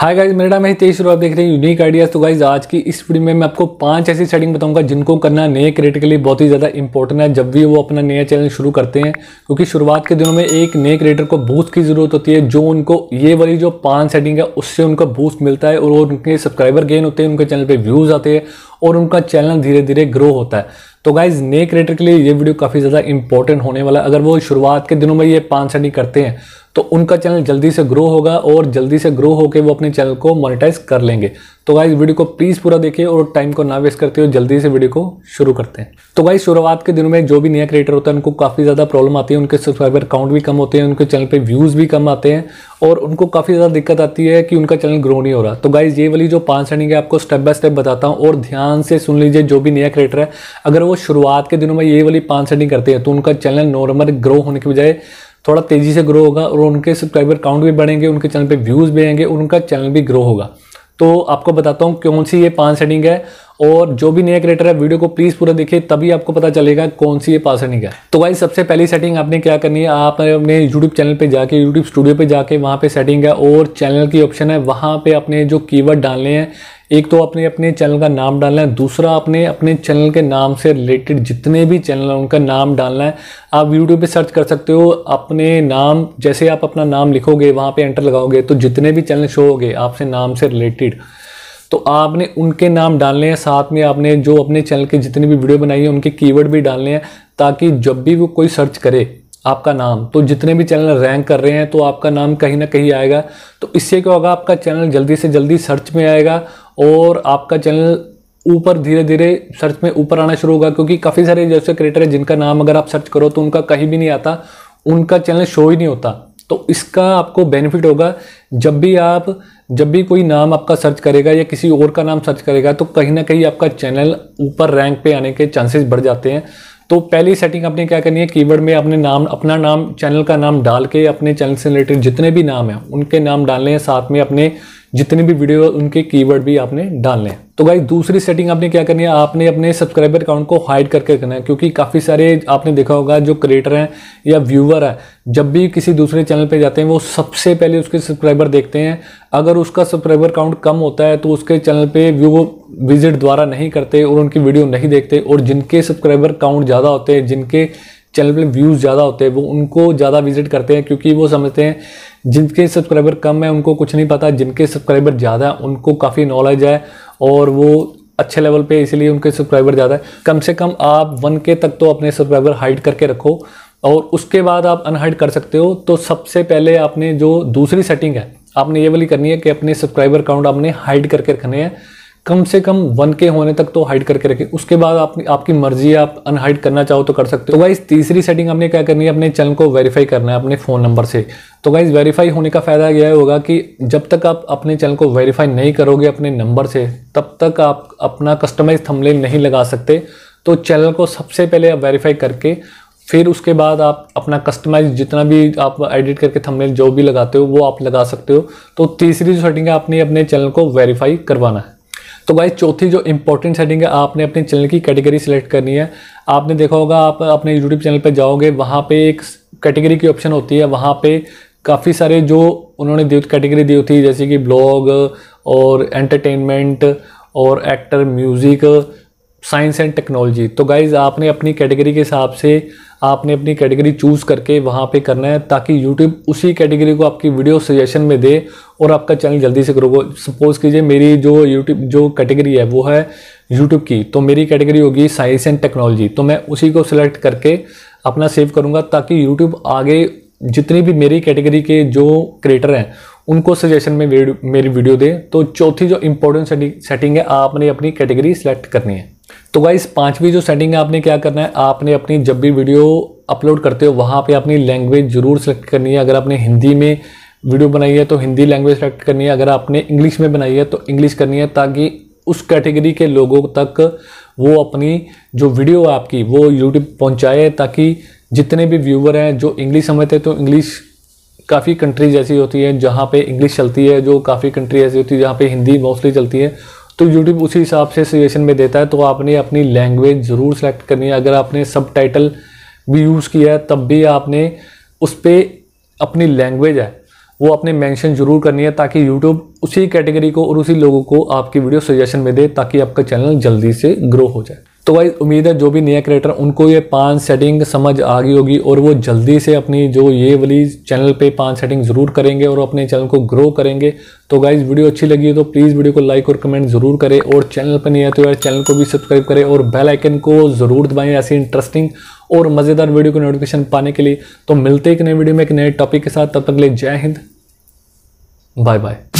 hi guys मेरा नाम है तेज आप देख रहे हैं यूनिक आइडियाज तो गाइज आज की इस वीडियो में मैं आपको पांच ऐसी सेटिंग बताऊंगा जिनको करना नए क्रिएटर के लिए बहुत ही ज़्यादा इंपॉर्टेंट है जब भी वो अपना नया चैनल शुरू करते हैं क्योंकि शुरुआत के दिनों में एक नए क्रिएटर को बूस्ट की ज़रूरत होती है जो उनको ये वाली जो पांच सेटिंग है उससे उनको बूस्ट मिलता है और उनके सब्सक्राइबर गेन होते हैं उनके चैनल पर व्यूज़ आते हैं और उनका चैनल धीरे धीरे ग्रो होता है तो गाइज नए क्रिएटर के लिए ये वीडियो काफ़ी ज़्यादा इंपॉर्टेंट होने वाला है अगर वो शुरुआत के दिनों में ये पांच सेटिंग करते हैं तो उनका चैनल जल्दी से ग्रो होगा और जल्दी से ग्रो होकर वो अपने चैनल को मोनिटाइज कर लेंगे तो गाइज वीडियो को प्लीज़ पूरा देखिए और टाइम को ना वेस्ट करते हुए जल्दी से वीडियो को शुरू करते हैं तो गाइज शुरुआत के दिनों में जो भी नया क्रिएटर होता है उनको काफ़ी ज़्यादा प्रॉब्लम आती है उनके सब्सक्राइबर काउंट भी कम होते हैं उनके चैनल पर व्यूज़ भी कम आते हैं और उनको काफ़ी ज़्यादा दिक्कत आती है कि उनका चैनल ग्रो नहीं हो रहा तो गाइज ये वाली जो पांच रनिंग है आपको स्टेप बाय स्टेप बताता हूँ और ध्यान से सुन लीजिए जो भी नया क्रिएटर है अगर वो शुरुआत के दिनों में ये वाली पांच रनिंग करते हैं तो उनका चैनल नॉर्मल ग्रो होने के बजाय थोड़ा तेज़ी से ग्रो होगा और उनके सब्सक्राइबर काउंट भी बढ़ेंगे उनके चैनल पे व्यूज़ भी आएंगे उनका चैनल भी ग्रो होगा तो आपको बताता हूँ कौन सी ये पांच सेटिंग है और जो भी नया क्रिएटर है वीडियो को प्लीज पूरा देखिए तभी आपको पता चलेगा कौन सी ये पास है है तो भाई सबसे पहली सेटिंग आपने क्या करनी है आपने अपने यूट्यूब चैनल पे जाके यूट्यूब स्टूडियो पे जाके वहाँ पे सेटिंग है और चैनल की ऑप्शन है वहाँ पे अपने जो कीवर्ड डालने हैं एक तो अपने अपने चैनल का नाम डालना है दूसरा अपने अपने चैनल के नाम से रिलेटेड जितने भी चैनल हैं उनका नाम डालना है आप यूट्यूब पे सर्च कर सकते हो अपने नाम जैसे आप अपना नाम लिखोगे वहाँ पे एंटर लगाओगे तो जितने भी चैनल शो होगे आपसे नाम से रिलेटेड तो आपने उनके नाम डालने हैं साथ में आपने जो अपने चैनल के जितनी भी वीडियो बनाई है उनके कीवर्ड भी डालने हैं ताकि जब भी वो कोई सर्च करे आपका नाम तो जितने भी चैनल रैंक कर रहे हैं तो आपका नाम कहीं ना कहीं आएगा तो इससे क्या होगा आपका चैनल जल्दी से जल्दी सर्च में आएगा और आपका चैनल ऊपर धीरे धीरे सर्च में ऊपर आना शुरू होगा क्योंकि काफ़ी सारे जैसे क्रिएटर हैं जिनका नाम अगर आप सर्च करो तो उनका कहीं भी नहीं आता उनका चैनल शो ही नहीं होता तो इसका आपको बेनिफिट होगा जब भी आप जब भी कोई नाम आपका सर्च करेगा या किसी और का नाम सर्च करेगा तो कहीं ना कहीं आपका चैनल ऊपर रैंक पे आने के चांसेस बढ़ जाते हैं तो पहली सेटिंग आपने क्या करनी है कीवर्ड में अपने नाम अपना नाम चैनल का नाम डाल के अपने चैनल से रिलेटेड जितने भी नाम हैं उनके नाम डालने हैं साथ में अपने जितने भी वीडियो उनके कीवर्ड भी आपने डालने हैं तो भाई दूसरी सेटिंग आपने क्या करनी है आपने अपने सब्सक्राइबर अकाउंट को हाइड करके करना है क्योंकि काफ़ी सारे आपने देखा होगा जो क्रिएटर हैं या व्यूअर हैं जब भी किसी दूसरे चैनल पे जाते हैं वो सबसे पहले उसके सब्सक्राइबर देखते हैं अगर उसका सब्सक्राइबर अकाउंट कम होता है तो उसके चैनल पर व्यू विजिट द्वारा नहीं करते और उनकी वीडियो नहीं देखते और जिनके सब्सक्राइबर काउंट ज़्यादा होते हैं जिनके चैनल पे व्यूज़ ज़्यादा होते हैं वो उनको ज़्यादा विजिट करते हैं क्योंकि वो समझते हैं जिनके सब्सक्राइबर कम है उनको कुछ नहीं पता जिनके सब्सक्राइबर ज़्यादा है उनको काफ़ी नॉलेज है और वो अच्छे लेवल पे इसलिए उनके सब्सक्राइबर ज़्यादा है कम से कम आप वन के तक तो अपने सब्सक्राइबर हाइड करके रखो और उसके बाद आप अनहाइड कर सकते हो तो सबसे पहले आपने जो दूसरी सेटिंग है आपने ये वाली करनी है कि अपने सब्सक्राइबर काउंट आपने हाइड करके रखने हैं कम से कम वन के होने तक तो हाइड करके रखें उसके बाद आप, आपकी मर्जी है आप अनहाइड करना चाहो तो कर सकते हो तो गाइज तीसरी सेटिंग आपने क्या करनी है अपने चैनल को वेरीफाई करना है अपने फ़ोन नंबर से तो गाइज वेरीफाई होने का फ़ायदा यह होगा कि जब तक आप अपने चैनल को वेरीफाई नहीं करोगे अपने नंबर से तब तक आप अपना कस्टमाइज थमले नहीं लगा सकते तो चैनल को सबसे पहले आप वेरीफाई करके फिर उसके बाद आप अपना कस्टमाइज जितना भी आप एडिट करके थंबनेल जो भी लगाते हो वो आप लगा सकते हो तो तीसरी जो सेटिंग है आपने अपने चैनल को वेरीफाई करवाना है तो भाई चौथी जो इंपॉर्टेंट सेटिंग है आपने अपने चैनल की कैटेगरी सिलेक्ट करनी है आपने देखा होगा आप अपने यूट्यूब चैनल पर जाओगे वहाँ पर एक कैटेगरी की ऑप्शन होती है वहाँ पर काफ़ी सारे जो उन्होंने दी कैटेगरी दी होती है जैसे कि ब्लॉग और एंटरटेनमेंट और actor music science and technology तो गाइज़ आपने अपनी कैटेगरी के हिसाब से आपने अपनी कैटेगरी चूज़ करके वहाँ पे करना है ताकि यूट्यूब उसी कैटेगरी को आपकी वीडियो सजेशन में दे और आपका चैनल जल्दी से ग्रो सपोज़ कीजिए मेरी जो यूट्यूब जो कैटेगरी है वो है यूट्यूब की तो मेरी कैटेगरी होगी साइंस एंड टेक्नोलॉजी तो मैं उसी को सिलेक्ट करके अपना सेव करूँगा ताकि यूट्यूब आगे जितनी भी मेरी कैटेगरी के जो क्रिएटर हैं उनको सजेशन में मेरी वीडियो दे तो चौथी जो इंपॉर्टेंट सेटिंग है आपने अपनी कैटेगरी सेलेक्ट करनी है तो गाइस पांचवी जो सेटिंग है आपने क्या करना है आपने अपनी जब भी वीडियो अपलोड करते हो वहाँ पे अपनी लैंग्वेज जरूर सेलेक्ट करनी है अगर आपने हिंदी में वीडियो बनाई है तो हिंदी लैंग्वेज सेलेक्ट करनी है अगर आपने इंग्लिश में बनाई है तो इंग्लिश करनी है ताकि उस कैटेगरी के लोगों तक वो अपनी जो वीडियो है आपकी वो यूट्यूब पहुँचाए ताकि जितने भी व्यूवर हैं जो इंग्लिश समझते हैं तो इंग्लिश काफ़ी कंट्रीज ऐसी होती है जहाँ पे इंग्लिश चलती है जो काफ़ी कंट्री ऐसी होती है जहाँ पे हिंदी मोस्टली चलती है तो यूट्यूब उसी हिसाब से सजेशन में देता है तो आपने अपनी लैंग्वेज ज़रूर सेलेक्ट करनी है अगर आपने सब टाइटल भी यूज़ किया है तब भी आपने उस पर अपनी लैंग्वेज है वो आपने मेंशन जरूर करनी है ताकि यूट्यूब उसी कैटेगरी को और उसी लोगों को आपकी वीडियो सजेशन में दे ताकि आपका चैनल जल्दी से ग्रो हो जाए तो भाई उम्मीद है जो भी नया क्रिएटर उनको ये पांच सेटिंग समझ आ गई होगी और वो जल्दी से अपनी जो ये वाली चैनल पे पांच सेटिंग ज़रूर करेंगे और अपने चैनल को ग्रो करेंगे तो गाइज वीडियो अच्छी लगी है तो प्लीज़ वीडियो को लाइक और कमेंट ज़रूर करें और चैनल पर नहीं आते तो यार चैनल को भी सब्सक्राइब करें और बेल आइकन को ज़रूर दबाएं ऐसी इंटरेस्टिंग और मज़ेदार वीडियो को नोटिफिकेशन पाने के लिए तो मिलते एक नए वीडियो में एक नए टॉपिक के साथ तब तक ले जय हिंद बाय बाय